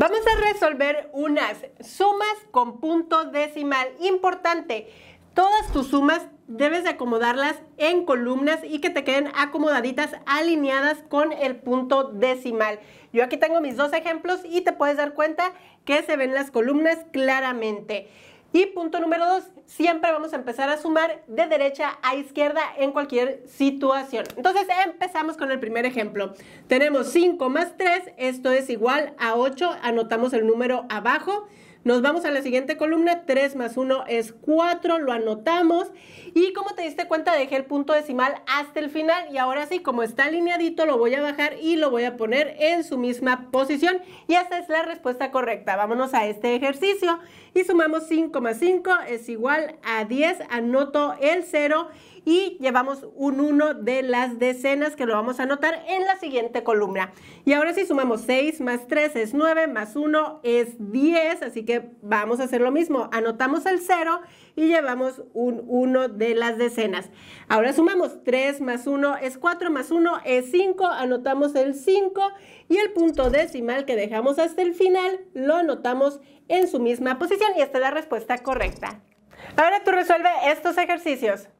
Vamos a resolver unas sumas con punto decimal. Importante, todas tus sumas debes de acomodarlas en columnas y que te queden acomodaditas, alineadas con el punto decimal. Yo aquí tengo mis dos ejemplos y te puedes dar cuenta que se ven las columnas claramente. Y punto número dos, siempre vamos a empezar a sumar de derecha a izquierda en cualquier situación. Entonces empezamos con el primer ejemplo. Tenemos 5 más 3, esto es igual a 8, anotamos el número abajo. Nos vamos a la siguiente columna, 3 más 1 es 4, lo anotamos y como te diste cuenta dejé el punto decimal hasta el final y ahora sí, como está alineadito, lo voy a bajar y lo voy a poner en su misma posición y esta es la respuesta correcta. Vámonos a este ejercicio y sumamos 5 más 5 es igual a 10, anoto el 0 y llevamos un 1 de las decenas que lo vamos a anotar en la siguiente columna. Y ahora sí, sumamos 6 más 3 es 9, más 1 es 10, así que vamos a hacer lo mismo. Anotamos el 0 y llevamos un 1 de las decenas. Ahora sumamos 3 más 1 es 4, más 1 es 5, anotamos el 5 y el punto decimal que dejamos hasta el final lo anotamos en su misma posición y esta es la respuesta correcta. Ahora tú resuelve estos ejercicios.